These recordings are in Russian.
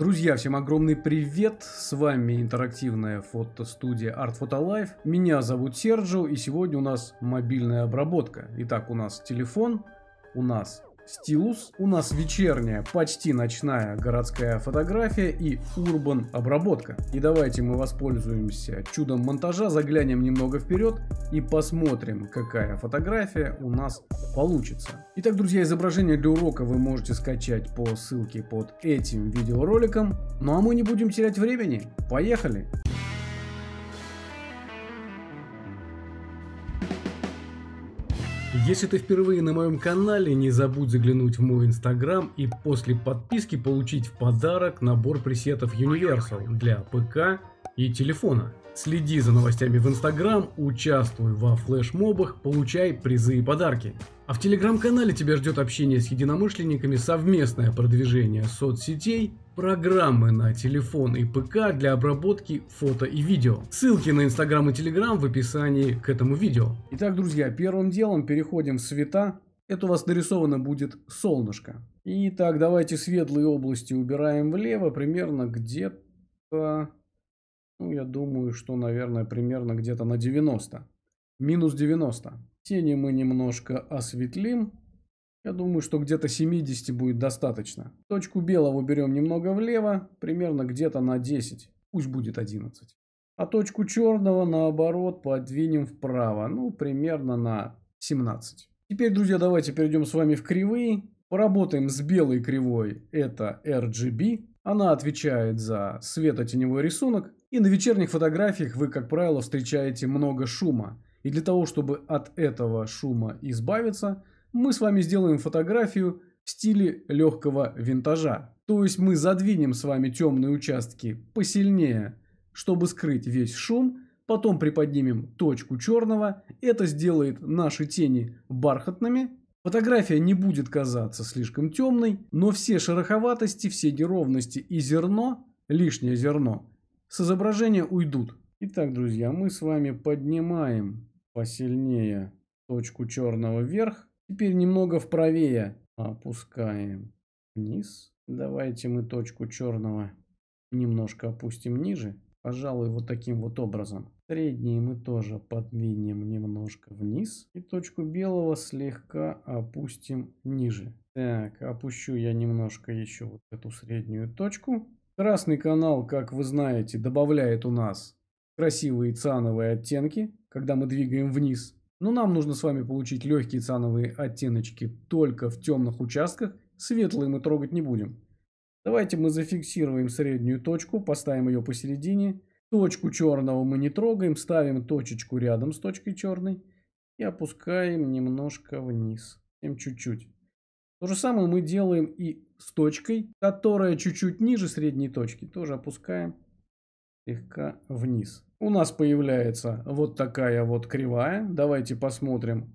Друзья, всем огромный привет! С вами интерактивная фотостудия Art Photo Life. Меня зовут Серджио, и сегодня у нас мобильная обработка. Итак, у нас телефон, у нас стилус, у нас вечерняя, почти ночная городская фотография и урбан обработка. И давайте мы воспользуемся чудом монтажа, заглянем немного вперед и посмотрим, какая фотография у нас получится. Итак, друзья, изображение для урока вы можете скачать по ссылке под этим видеороликом. Ну а мы не будем терять времени, поехали! Поехали! Если ты впервые на моем канале, не забудь заглянуть в мой инстаграм и после подписки получить в подарок набор пресетов Universal для ПК и телефона. Следи за новостями в Инстаграм, участвуй во флешмобах, получай призы и подарки. А в Телеграм-канале тебя ждет общение с единомышленниками, совместное продвижение соцсетей, программы на телефон и ПК для обработки фото и видео. Ссылки на Инстаграм и Телеграм в описании к этому видео. Итак, друзья, первым делом переходим в света. Это у вас нарисовано будет солнышко. Итак, давайте светлые области убираем влево, примерно где-то ну, я думаю, что, наверное, примерно где-то на 90. Минус 90. Тени мы немножко осветлим. Я думаю, что где-то 70 будет достаточно. Точку белого берем немного влево, примерно где-то на 10. Пусть будет 11. А точку черного, наоборот, подвинем вправо. Ну, примерно на 17. Теперь, друзья, давайте перейдем с вами в кривые. Поработаем с белой кривой. Это RGB. Она отвечает за светотеневой рисунок, и на вечерних фотографиях вы, как правило, встречаете много шума. И для того, чтобы от этого шума избавиться, мы с вами сделаем фотографию в стиле легкого винтажа. То есть мы задвинем с вами темные участки посильнее, чтобы скрыть весь шум, потом приподнимем точку черного, это сделает наши тени бархатными, Фотография не будет казаться слишком темной, но все шероховатости, все неровности и зерно, лишнее зерно, с изображения уйдут. Итак, друзья, мы с вами поднимаем посильнее точку черного вверх. Теперь немного вправее опускаем вниз. Давайте мы точку черного немножко опустим ниже. Пожалуй, вот таким вот образом. Средние мы тоже подвинем немножко вниз. И точку белого слегка опустим ниже. Так, опущу я немножко еще вот эту среднюю точку. Красный канал, как вы знаете, добавляет у нас красивые цановые оттенки, когда мы двигаем вниз. Но нам нужно с вами получить легкие цановые оттеночки только в темных участках. Светлые мы трогать не будем. Давайте мы зафиксируем среднюю точку, поставим ее посередине. Точку черного мы не трогаем, ставим точечку рядом с точкой черной и опускаем немножко вниз, тем чуть-чуть. То же самое мы делаем и с точкой, которая чуть-чуть ниже средней точки, тоже опускаем слегка вниз. У нас появляется вот такая вот кривая. Давайте посмотрим.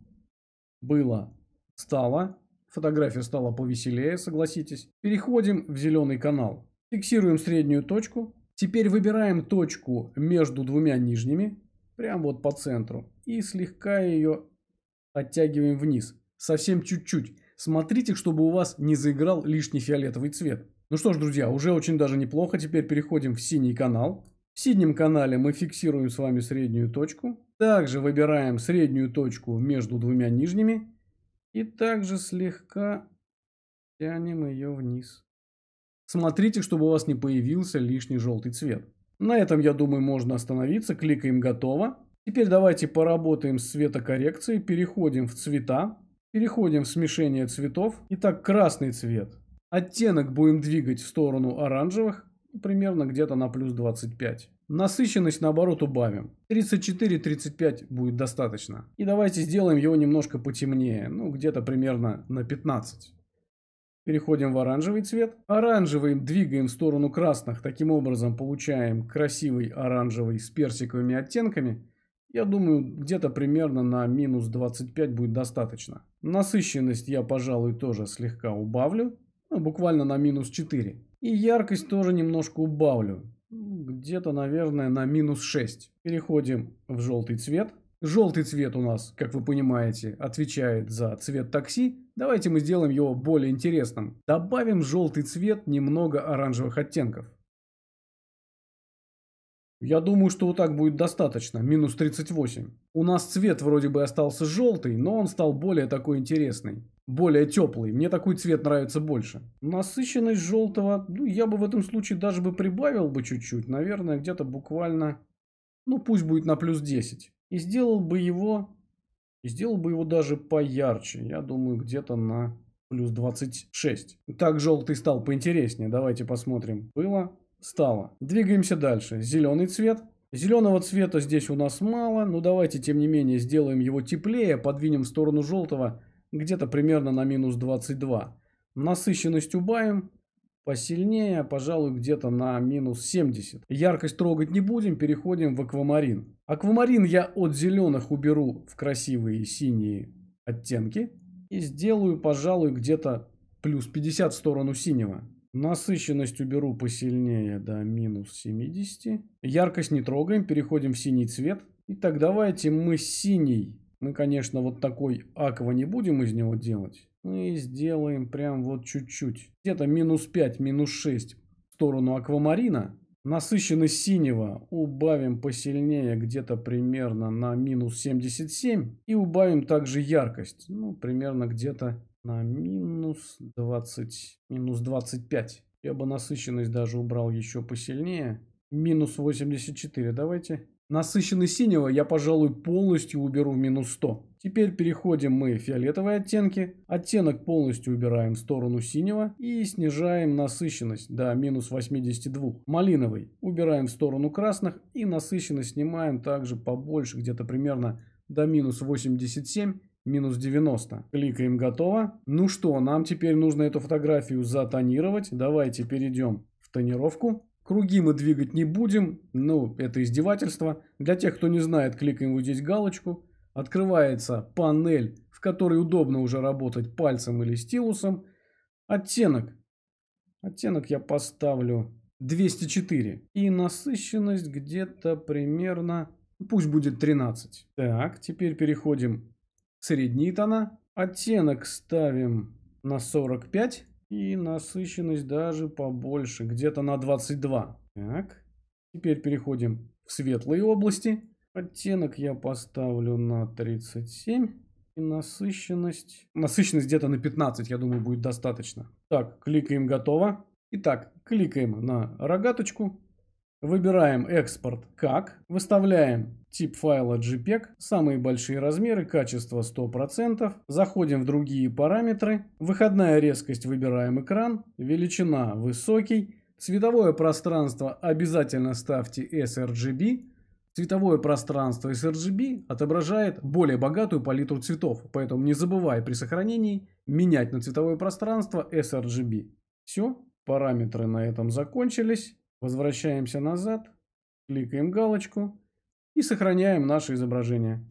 Было, стало. Фотография стала повеселее, согласитесь. Переходим в зеленый канал. Фиксируем среднюю точку, Теперь выбираем точку между двумя нижними, прям вот по центру, и слегка ее оттягиваем вниз, совсем чуть-чуть. Смотрите, чтобы у вас не заиграл лишний фиолетовый цвет. Ну что ж, друзья, уже очень даже неплохо. Теперь переходим в синий канал. В синем канале мы фиксируем с вами среднюю точку. Также выбираем среднюю точку между двумя нижними. И также слегка тянем ее вниз. Смотрите, чтобы у вас не появился лишний желтый цвет. На этом, я думаю, можно остановиться. Кликаем «Готово». Теперь давайте поработаем с цветокоррекцией. Переходим в цвета. Переходим в смешение цветов. Итак, красный цвет. Оттенок будем двигать в сторону оранжевых. Примерно где-то на плюс 25. Насыщенность, наоборот, убавим. 34-35 будет достаточно. И давайте сделаем его немножко потемнее. Ну, где-то примерно на 15. Переходим в оранжевый цвет. Оранжевый двигаем в сторону красных. Таким образом получаем красивый оранжевый с персиковыми оттенками. Я думаю, где-то примерно на минус 25 будет достаточно. Насыщенность я, пожалуй, тоже слегка убавлю. Ну, буквально на минус 4. И яркость тоже немножко убавлю. Где-то, наверное, на минус 6. Переходим в желтый цвет. Желтый цвет у нас, как вы понимаете, отвечает за цвет такси. Давайте мы сделаем его более интересным. Добавим желтый цвет немного оранжевых оттенков. Я думаю, что вот так будет достаточно, минус 38. У нас цвет вроде бы остался желтый, но он стал более такой интересный. Более теплый, мне такой цвет нравится больше. Насыщенность желтого, ну я бы в этом случае даже бы прибавил бы чуть-чуть, наверное где-то буквально, ну пусть будет на плюс 10. И сделал бы его, и сделал бы его даже поярче. Я думаю, где-то на плюс 26. Так желтый стал поинтереснее. Давайте посмотрим. Было, стало. Двигаемся дальше. Зеленый цвет. Зеленого цвета здесь у нас мало, но ну, давайте тем не менее сделаем его теплее, подвинем в сторону желтого где-то примерно на минус 22. Насыщенность убавим, посильнее, пожалуй, где-то на минус 70. Яркость трогать не будем, переходим в аквамарин. Аквамарин я от зеленых уберу в красивые синие оттенки и сделаю, пожалуй, где-то плюс 50 в сторону синего. Насыщенность уберу посильнее до минус 70. Яркость не трогаем, переходим в синий цвет. Итак, давайте мы синий. Мы, конечно, вот такой аква не будем из него делать. Ну и сделаем прям вот чуть-чуть. Где-то минус 5, минус 6 в сторону аквамарина. Насыщенность синего убавим посильнее, где-то примерно на минус 77. И убавим также яркость, ну примерно где-то на минус 20, минус 25. Я бы насыщенность даже убрал еще посильнее. Минус 84, давайте. Насыщенный синего я, пожалуй, полностью уберу в минус 100. Теперь переходим мы в фиолетовые оттенки. Оттенок полностью убираем в сторону синего и снижаем насыщенность до минус 82. Малиновый убираем в сторону красных и насыщенность снимаем также побольше, где-то примерно до минус 87 минус 90. Кликаем готово. Ну что, нам теперь нужно эту фотографию затонировать. Давайте перейдем в тонировку. Круги мы двигать не будем, ну, это издевательство. Для тех, кто не знает, кликаем вот здесь галочку. Открывается панель, в которой удобно уже работать пальцем или стилусом. Оттенок. Оттенок я поставлю 204. И насыщенность где-то примерно, пусть будет 13. Так, теперь переходим в средние тона. Оттенок ставим на 45. И насыщенность даже побольше, где-то на 22. Так, теперь переходим в светлые области. Оттенок я поставлю на 37. И насыщенность... Насыщенность где-то на 15, я думаю, будет достаточно. Так, кликаем «Готово». Итак, кликаем на рогаточку. Выбираем экспорт как, выставляем тип файла JPEG, самые большие размеры, качество 100%, заходим в другие параметры, выходная резкость выбираем экран, величина высокий, цветовое пространство обязательно ставьте sRGB, Цветовое пространство sRGB отображает более богатую палитру цветов, поэтому не забывай при сохранении менять на цветовое пространство sRGB. Все, параметры на этом закончились. Возвращаемся назад, кликаем галочку и сохраняем наше изображение.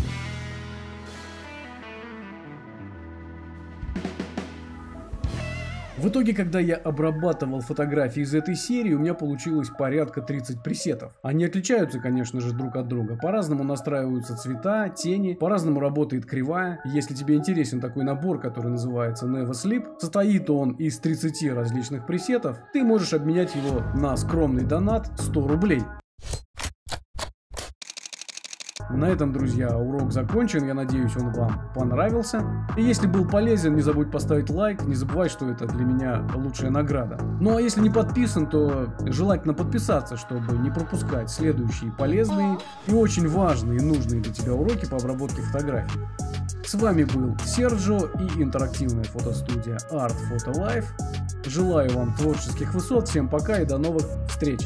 В итоге, когда я обрабатывал фотографии из этой серии, у меня получилось порядка 30 пресетов. Они отличаются, конечно же, друг от друга. По-разному настраиваются цвета, тени, по-разному работает кривая. Если тебе интересен такой набор, который называется Never Sleep, состоит он из 30 различных пресетов, ты можешь обменять его на скромный донат 100 рублей. На этом, друзья, урок закончен. Я надеюсь, он вам понравился. И если был полезен, не забудь поставить лайк. Не забывай, что это для меня лучшая награда. Ну а если не подписан, то желательно подписаться, чтобы не пропускать следующие полезные и очень важные и нужные для тебя уроки по обработке фотографий. С вами был Серджо и интерактивная фотостудия Art Photo Life. Желаю вам творческих высот, всем пока и до новых встреч!